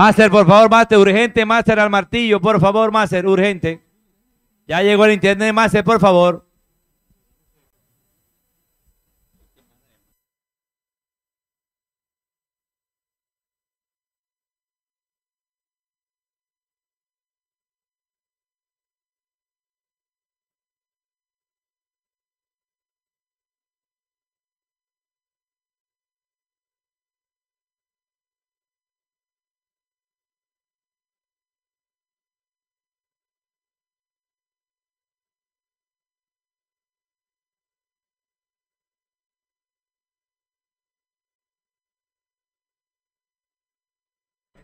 Máster, por favor, Máster, urgente, Máster al martillo, por favor, Máster, urgente. Ya llegó el internet, Máster, por favor.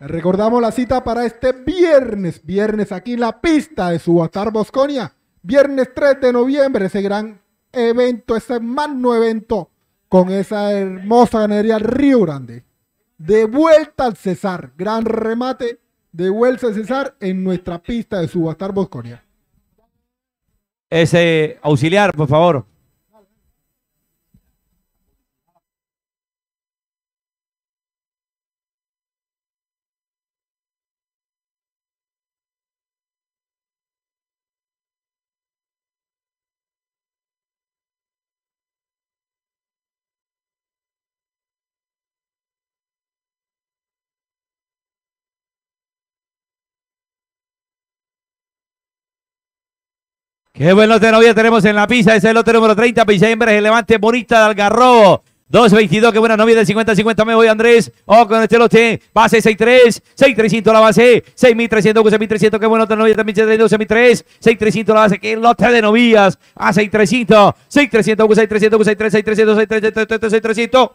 Recordamos la cita para este viernes, viernes aquí en la pista de Subastar Bosconia, viernes 3 de noviembre, ese gran evento, ese magno evento con esa hermosa ganadería Río Grande. De vuelta al César, gran remate de vuelta al César en nuestra pista de Subastar Bosconia. Ese auxiliar, por favor. ¡Qué buen lote de novias tenemos en la pisa. Este es el lote número 30, pisa de hembras, el levante, morita de algarrobo. 2.22, qué buena novia del 50-50, me voy Andrés. ¡Oh, con este lote, base 6-3! 6-300 la base, 6-300, 6.300, 6.300, qué buena novia también, 6.300, 6.300, 6.300 la base, qué lote de novias. ¡Ah, 6-300! 6-300, 6-300, 6-300, 6-300, 6-300, 6-300, 6-300, 6-300, 6-300, 6-300.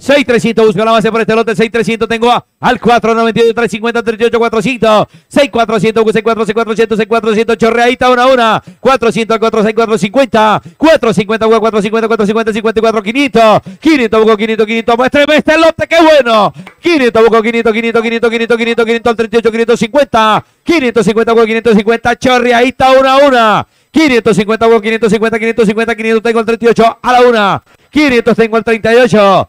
6300 busco la base por este lote. 6300 tengo a, al 492 350 38 400. 6400 6.400, 6400 6400 chorreadita una a 1. 400 464 50. 450 450 450 54 500. 500 500 500. Muestreme este lote, qué bueno. 500 500 500 500 500 500 500 500 38 550. 550 550 chorreadita una a una. 550 550 550 550 500 tengo el 38 a la una. 500 tengo el 38.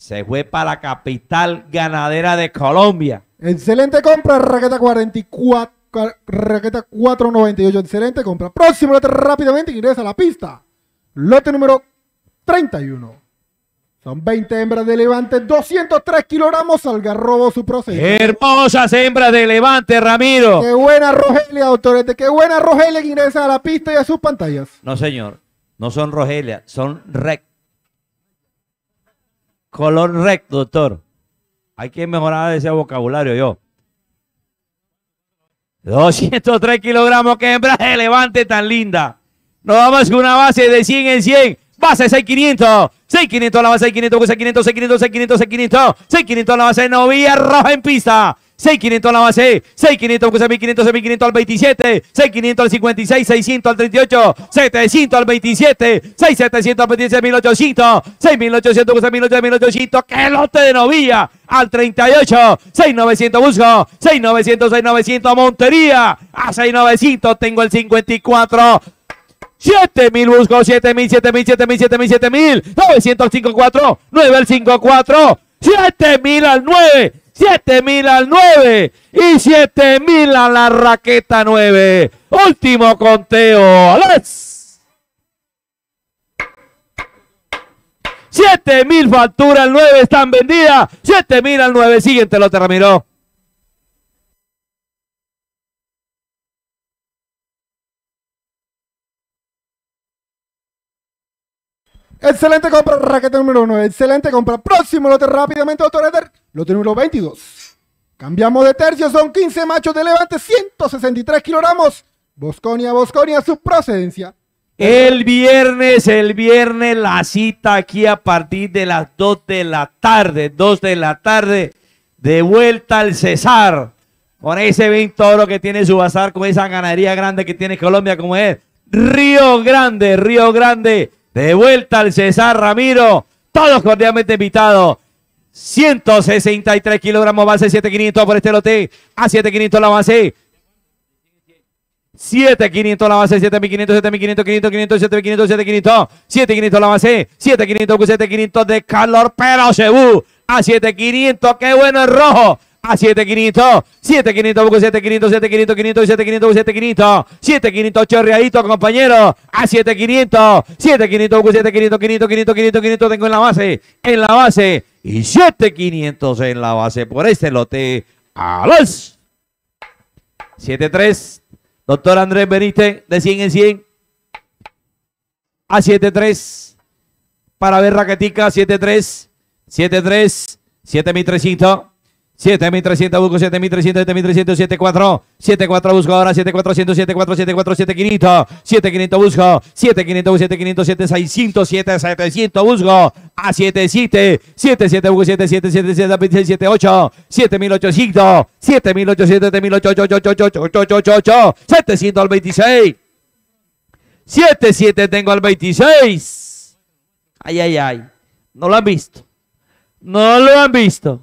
se fue para la capital ganadera de Colombia. Excelente compra, raqueta 44, raqueta 498, excelente compra. Próximo lote rápidamente, ingresa a la pista. Lote número 31. Son 20 hembras de levante, 203 kilogramos, algarrobo su proceso. Hermosas hembras de levante, Ramiro. Qué buena Rogelia, doctorete, qué buena Rogelia ingresa a la pista y a sus pantallas. No, señor, no son Rogelia, son rectas Color rec, doctor. Hay que mejorar ese vocabulario yo. 203 kilogramos, que hembraje levante tan linda. No vamos con una base de 100 en 100. Base 6500. 6500 a la base 6500, 6500, 6500, 6500, 6500. 6500 la base de novia roja en pista. 6500 a la base, 6500 6500, 6500 al 27, 6500 al 56, 600 al 38, 700 al 27, 6700 al 1800, 6800, 6800 6800, que lote de novilla al 38, 6900 busco, 6900, 6900 Montería, a 6900 tengo el 54. 7000 busco, 7000, 7000, 7000, 7000, 7000, 900 al 54, 9 al 54, 7000 al 9, 7.000 al 9 y 7 mil a la raqueta 9. Último conteo. Alex. 7 mil factura al 9 están vendidas. 7.000 al 9. Siguiente lote, Ramiro. Excelente compra, raquete número uno, Excelente compra. Próximo lote rápidamente, doctor Eder. Lote número 22. Cambiamos de tercio, son 15 machos de levante, 163 kilogramos. Bosconia, Bosconia, su procedencia. El viernes, el viernes, la cita aquí a partir de las 2 de la tarde, 2 de la tarde, de vuelta al Cesar, con ese vento oro que tiene su bazar, con esa ganadería grande que tiene Colombia, como es Río Grande, Río Grande, de vuelta al César Ramiro. Todos cordialmente invitados. 163 kilogramos base 7500 por este lote. A 7500 la base. 7500 la base, 7500, 7500, 500, 500, 7500, 7500, 7500 la base, 7500, 7500 de calor, pero bu, a 7500, qué bueno el rojo, a 7500, 7500, busco 7500, 7500, 7500, 7500, 7500, chorreadito, compañero, a 7500, 7500, busco 7500, 500, 500, 500, 500, tengo en la base, en la base, y 7500 en la base por este lote, a los 73, doctor Andrés Benítez, de 100 en 100, a 73, para ver raquetica, 73, 73, 7300. 7300 busco, 7300, 7300, 74, 74 busco ahora, 7400, 7474, 7500, 7500 busco, 7500, 7500, 7600, 7700 busco, a 77, 77 busco, 77, 77, 78, 7800, 7800, 7800, 700 al 26, 77 tengo al 26. Ay, ay, ay, no lo han visto, no lo han visto.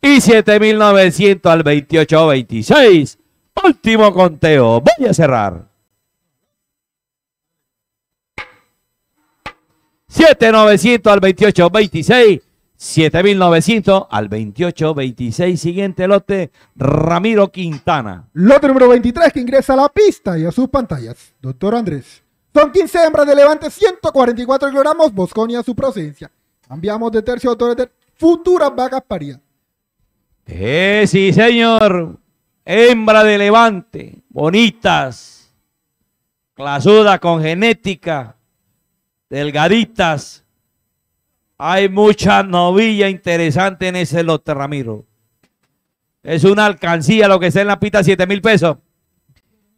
y 7.900 al 2826 Último conteo. Voy a cerrar. 7.900 al 2826 7.900 al 2826 Siguiente lote, Ramiro Quintana. Lote número 23 que ingresa a la pista y a sus pantallas. Doctor Andrés. Son 15 hembras de levante, 144 kilogramos, Bosconia su procedencia. Cambiamos de tercio, doctor, de futuras vacas paridas. Eh, sí, señor. Hembra de levante. Bonitas. Clasuda con genética. Delgaditas. Hay mucha novilla interesante en ese lote, Ramiro. Es una alcancía lo que está en la pista, 7 mil pesos.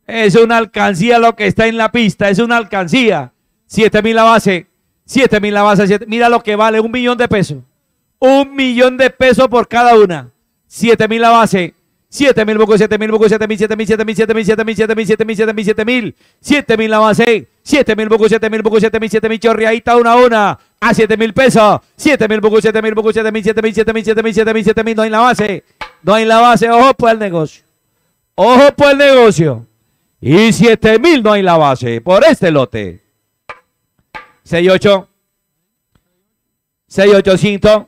Es una alcancía lo que está en la pista, es una alcancía. 7 mil la base, 7 mil la base, mira lo que vale, un millón de pesos. Un millón de pesos por cada una. 7000 la base. 7000 buco, 7000 buco, 7000, 7000, 7000, 7000, 7000, 7000, 7000, 7000, 7000 la base. 7000 buco, 7000 buco, 7000, 7000 chorreadita una a una. A 7000 pesos. 7000 buco, 7000 buco, 7000, 7000, 7000, 7000, 7000, 7000 no hay la base. No hay la base, ojo por el negocio. Ojo por el negocio. Y 7000 no hay la base por este lote. 68 6800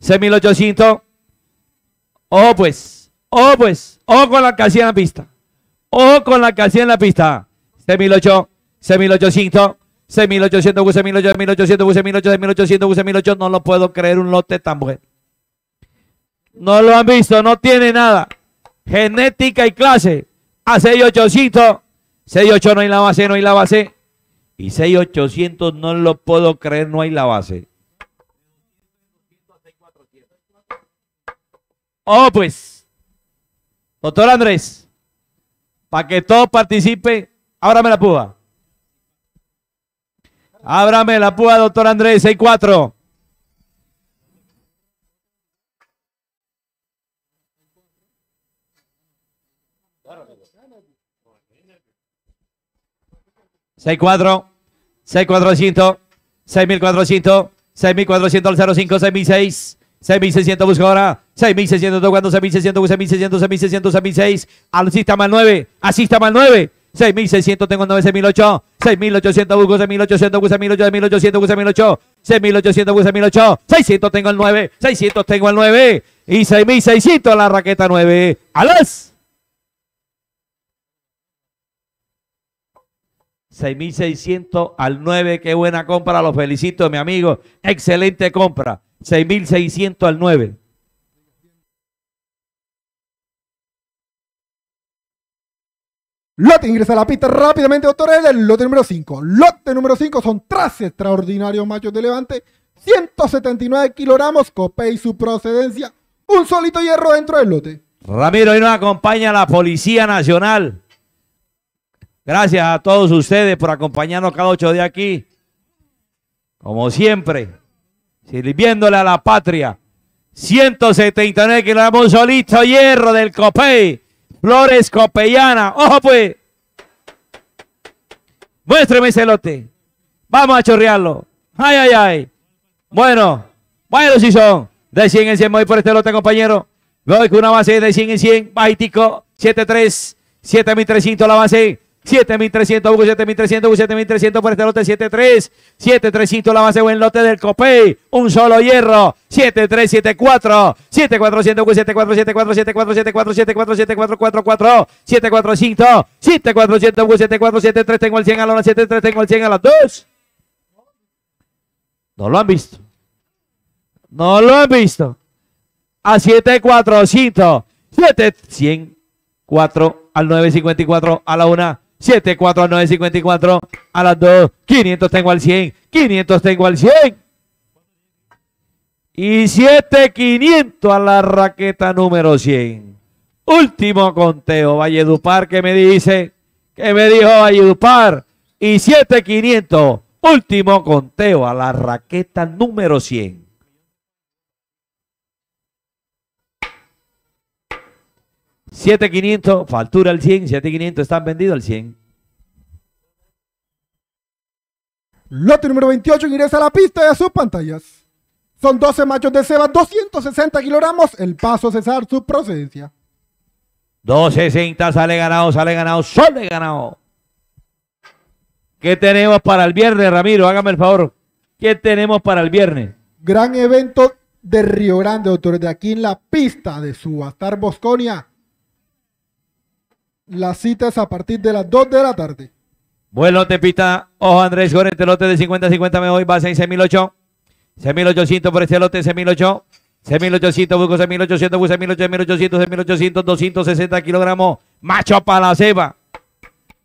6800 Oh, pues. Oh, pues. Oh, con la calcía en la pista. Oh, con la calcía en la pista. 6.800, 6.800, 6.800, 6.800, 6.800, 6.800, 6.800. No lo puedo creer un lote tan bueno. No lo han visto, no tiene nada. Genética y clase. A 6.800. 6.800 no hay la base, no hay la base. Y 6.800 no lo puedo creer, no hay la base. Oh, pues, doctor Andrés, para que todos participen, ábrame la púa. Ábrame la púa, doctor Andrés, seis, cuatro. Seis cuatro, seis cuatrocientos, seis mil cuatrocientos, seis mil cuatrocientos al cero cinco, seis mil seis. 6600 busca ahora. 6600 tocando. 6600, 6600, 6600, 6600. Asista más 9. Asista más 9. 6600 tengo 9, 6008. 6800 busco 6800, busco, 6.800, 1800, busco, 1800. 6800 busca 600 tengo el 9. 600 tengo el 9. Y 6600 la raqueta 9. ¡Alas! 6600 al 9. Qué buena compra. Los felicito, mi amigo. Excelente compra. 6.600 al 9. Lote ingresa a la pista rápidamente, doctores, el lote número 5. Lote número 5 son tres extraordinarios machos de levante, 179 kilogramos, copé y su procedencia, un solito hierro dentro del lote. Ramiro, hoy nos acompaña la Policía Nacional. Gracias a todos ustedes por acompañarnos cada ocho de aquí. Como siempre, sirviéndole a la patria. 179 que kilogramos solito hierro del Copey. Flores Copeyana. Ojo pues. Muéstrame ese lote. Vamos a chorrearlo. Ay, ay, ay. Bueno. Bueno, si son. De 100 en 100 voy por este lote, compañero. Voy con una base de 100 en 100. bajitico, 7 7300 la base. 7300, 7300, 7300 por este lote 73. 7.300 la base buen lote del Copey. Un solo hierro. 7374. 7400, 7.400, 7474, 7474, 7.400, 7444. 7400, 7.400, 7473. Tengo el 100 a la 73, tengo el 100 a las 2. No lo han visto. No lo han visto. A 7400. 7100. 4 al 954 a la 1. 74954 a las 2. 500 tengo al 100. 500 tengo al 100. Y 7500 a la raqueta número 100. Último conteo. Valledupar que me dice. Que me dijo Valledupar. Y 7500. Último conteo a la raqueta número 100. 7500, factura el 100, 7500 están vendidos al 100. Lote número 28 ingresa a la pista de sus pantallas. Son 12 machos de ceba, 260 kilogramos. El paso César, cesar su procedencia. 260, sale ganado, sale ganado, sale ganado. ¿Qué tenemos para el viernes, Ramiro? Hágame el favor. ¿Qué tenemos para el viernes? Gran evento de Río Grande, doctores, de aquí en la pista de Subastar Bosconia. La cita es a partir de las 2 de la tarde. Buen lote, pita. Ojo, Andrés este lote de 50-50 me voy. Va a 6.800 6.800 por este lote, 6.800. 6.800, busco 6.800, busco 6.800, 6.800, 260 kilogramos. Macho para la ceba.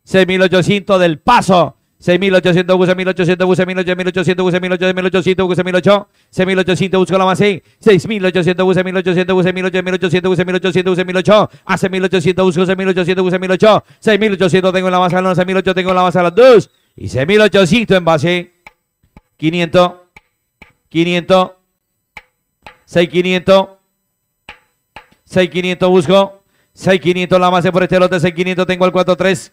6.800 del paso. 6800 buses, 1800 buses, 1800 buses, 1800 buses, 1800 6800 busco la más 6, 6800 buses, 1800 buses, 1800 buses, 1800 buses, 1800 hace 1800 busco, 6800 buses, 1800 6800 tengo en la base a la 11, 1800 tengo en la base a las 2 y 6800 en base 500 500 6500 6500 busco 6500 la base por este lote 6500 tengo el 43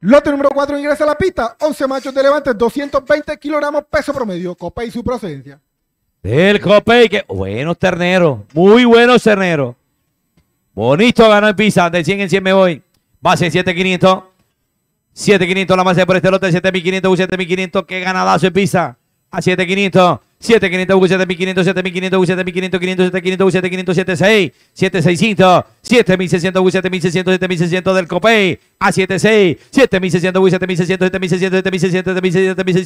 Lote número 4 ingresa a la pista. 11 machos de levante, 220 kilogramos peso promedio. Copay su procedencia. Del Copay, que buenos terneros. Muy buenos terneros. Bonito ganó en Pisa Del 100 en 100 me voy. Base 7500. 7500 la base por este lote. 7500, 7500. Qué ganadazo en Pisa A 7500. 7500, 7500, 7500, 7500, 500, 7500, 7500, 7.600, 7.600, 7600, 7600, 7600 del Copey, A76, 7600, 7600, 7600, 7600, 7600,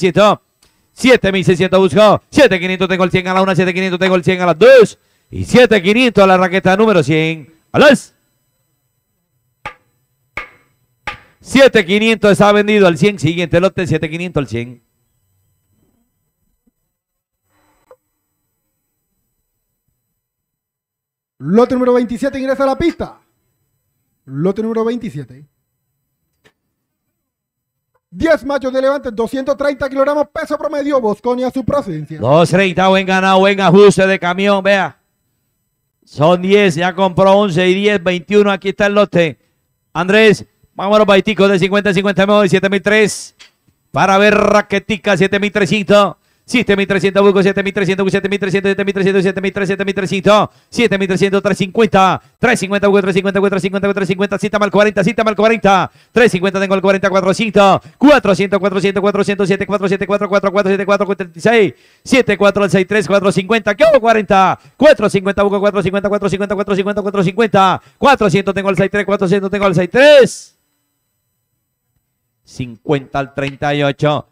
7600, 7600 buscó, 7500 tengo el 100 a la 1, 7500 tengo el 100 a las 2 y 7500 a la raqueta número 100 a las 7500 está vendido al 100, siguiente lote, 7500 al 100. Lote número 27 ingresa a la pista. Lote número 27. 10 machos de levante, 230 kilogramos, peso promedio, Bosconia su procedencia. 230, buen ganado, buen ajuste de camión, vea. Son 10, ya compró 11 y 10, 21, aquí está el lote. Andrés, vámonos baiticos de 50 a 50, 7003. Para ver raquetica, 7300. 7300 busco 7300 7300 7300 7300 7300 7300 350 350 350 350 350 cita mal 40 cita mal 40 350 tengo el 40 400 400 400 400 747 444 436 7463 450 ¿qué hago 40 450 busco 450 450 450 450 400 tengo el 63 400 tengo el 63 50 al 38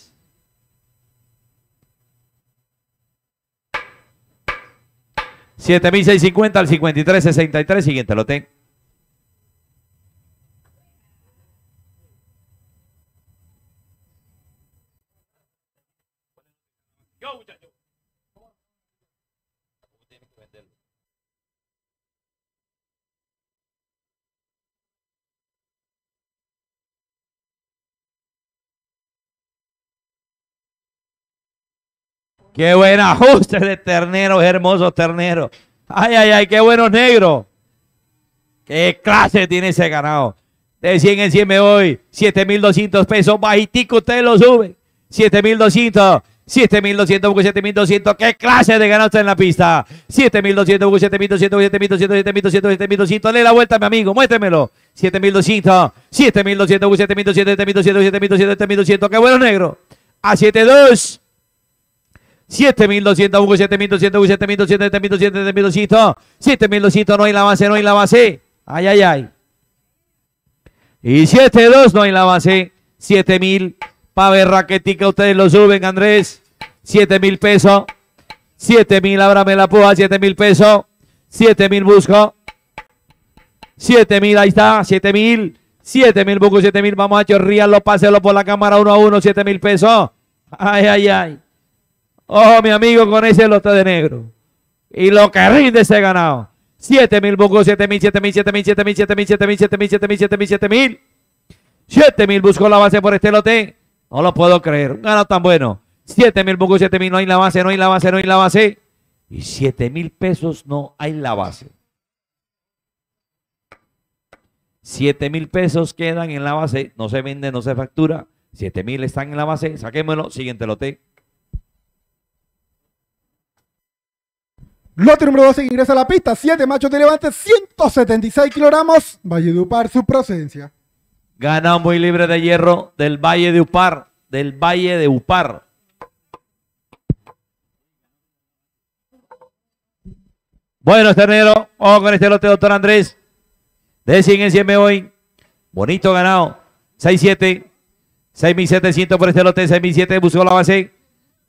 7650 al 5363. Siguiente lote. Qué buen ajuste de terneros, hermosos terneros. Ay, ay, ay, qué bueno negro! Qué clase tiene ese ganado. De 100 en 100 me voy. 7.200 pesos bajitico, usted lo sube. 7.200. 7.200, 7.200, ¿qué clase de ganado está en la pista? 7.200, 7.200, 7.200, 7.200, 7.200, lee la vuelta, mi amigo, muéstremelo. 7.200, 7.200, 7.200, 7.200, 7.200, 7.200, qué bueno, negro. A 7.200! 7200, Hugo, 7200, 7.200, 7200, 7200, 7200, 7200, no hay la base, no hay la base. Ay, ay, ay. Y 7.200, no hay la base. 7000, ver raquetica, ustedes lo suben, Andrés. 7000 pesos. 7000, ábrame la puja, 7000 pesos. 7000 busco. 7000, ahí está, 7000. 7000 busco, 7000, vamos a chorrearlo, páselo por la cámara uno a uno, 7000 pesos. Ay, ay, ay. Ojo, mi amigo, con ese lote de negro. Y lo que rinde ese ganado. 7.000 mil buscó, 7.000, 7.000, 7.000, 7.000, 7.000, 7.000, 7.000, 7.000, 7.000, mil, 7 mil, 7 buscó la base por este lote. No lo puedo creer. Un ganado tan bueno. 7.000 mil buscó, 7 no hay la base, no hay la base, no hay la base. Y 7 mil pesos no hay la base. 7.000 pesos quedan en la base, no se vende, no se factura. 7.000 están en la base, saquémoslo, siguiente lote. Lote número 12 que ingresa a la pista, 7 machos de levante, 176 kilogramos, Valle de Upar, su procedencia. Gana muy libre de hierro del Valle de Upar, del Valle de Upar. Bueno, Ternero, este ojo con este lote, doctor Andrés. De 100 en 100 me voy. Bonito ganado. 6-7. 6.700 por este lote, 6.700 buscó la base.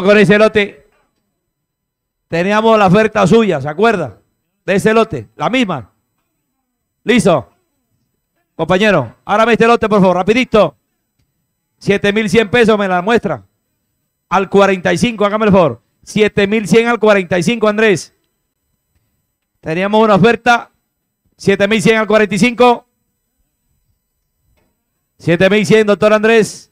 con ese lote. Teníamos la oferta suya, ¿se acuerda? De ese lote, la misma. Listo. Compañero, ahora ve este lote, por favor, rapidito. 7100 pesos me la muestra. Al 45, hágame el favor. 7100 al 45, Andrés. Teníamos una oferta. 7100 al 45. 7100, doctor Andrés.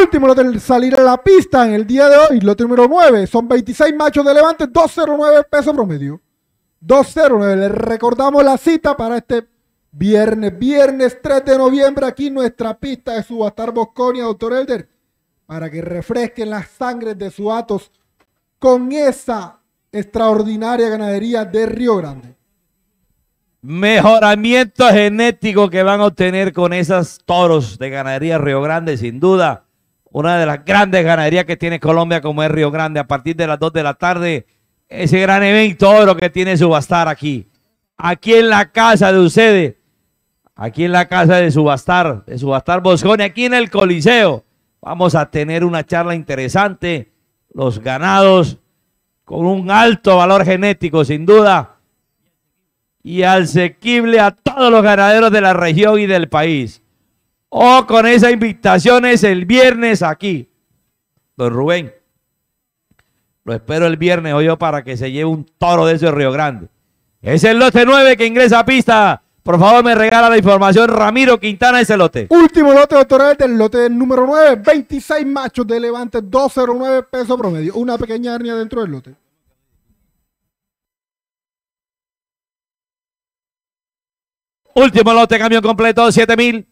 Último lo de salir a la pista en el día de hoy, lo número 9. Son 26 machos de levante, 209 pesos promedio. 209. Les recordamos la cita para este viernes, viernes 3 de noviembre, aquí en nuestra pista de subastar Bosconia, doctor Elder, para que refresquen las sangres de su Atos con esa extraordinaria ganadería de Río Grande. Mejoramiento genético que van a obtener con esos toros de ganadería Río Grande, sin duda una de las grandes ganaderías que tiene Colombia como es Río Grande. A partir de las 2 de la tarde, ese gran evento oro que tiene Subastar aquí. Aquí en la casa de ustedes. Aquí en la casa de Subastar, de Subastar Boscone, aquí en el Coliseo. Vamos a tener una charla interesante. Los ganados con un alto valor genético, sin duda. Y asequible a todos los ganaderos de la región y del país o oh, con invitación, es el viernes aquí. Don Rubén, lo espero el viernes hoy para que se lleve un toro de ese Río Grande. Es el lote 9 que ingresa a pista. Por favor, me regala la información Ramiro Quintana ese lote. Último lote es del lote número 9, 26 machos de levante, 209 pesos promedio. Una pequeña hernia dentro del lote. Último lote, camión completo, mil.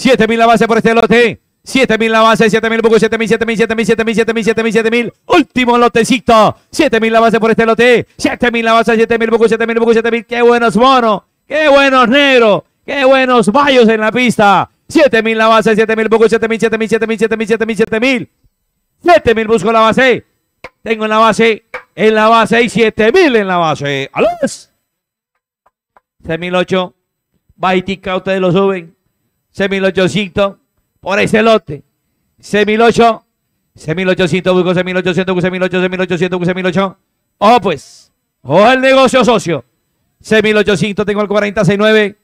7000 la base por este lote. 7000 la base, 7.000 mil 7.000 7.000 7.000 7.000 7.000 7000, 7000, 7 mil, 7 7000 Último lotecito. 7 la base por este lote. 7000 la base, 7.000 mil buco, 7.000 mil buco, 7 Qué buenos monos. Qué buenos negros. Qué buenos vallos en la pista. 7000 la base, 7000 mil buco, 7.000 7.000 7.000 7.000 7 busco la base. Tengo en la base, en la base y 7.000 en la base. Alas 6 mil 8. Baitica, ustedes lo suben. 6.800 por ese lote. 6.800, 6.800, busco 6.800, busco 6.800, 6.800, busco 6.800. Ojo pues, ojo el negocio, socio. 6.800, tengo el 469,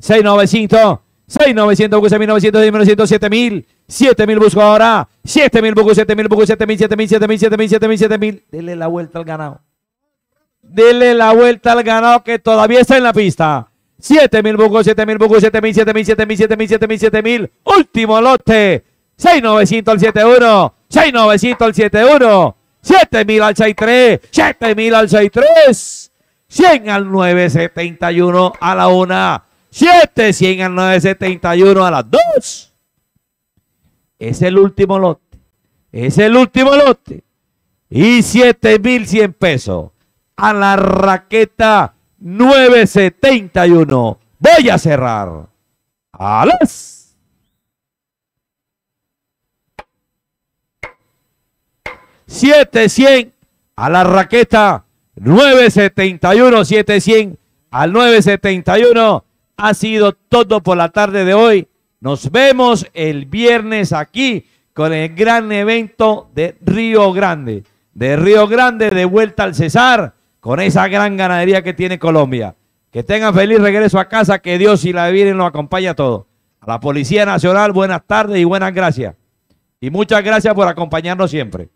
6.900. 6,900, busco 6,900, 6,900, 7,000. 7,000 busco ahora. 7,000 busco, 7,000 busco, 7,000, 7,000, 7,000, 7,000, 7,000, 7,000. Dele la vuelta al ganado. Dele la vuelta al ganado que todavía está en la pista. 7.000 bucos, 7.000 bucos, 7.000, 7.000, 7.000, 7.000, 7.000, 7.000. Último lote. 6900 al 71, 6900 al 71, 7000 al 63, 7000 al 63, 100 al 971 a la 1, 7, al 971 a las 2. Es el último lote, es el último lote. Y 7100 pesos a la raqueta 971. Voy a cerrar. ¡Alas! Siete cien a la raqueta. 971, 700 al 971. Ha sido todo por la tarde de hoy. Nos vemos el viernes aquí con el gran evento de Río Grande. De Río Grande de vuelta al César con esa gran ganadería que tiene Colombia. Que tengan feliz regreso a casa, que Dios y la Virgen nos acompañe a todos. A la Policía Nacional, buenas tardes y buenas gracias. Y muchas gracias por acompañarnos siempre.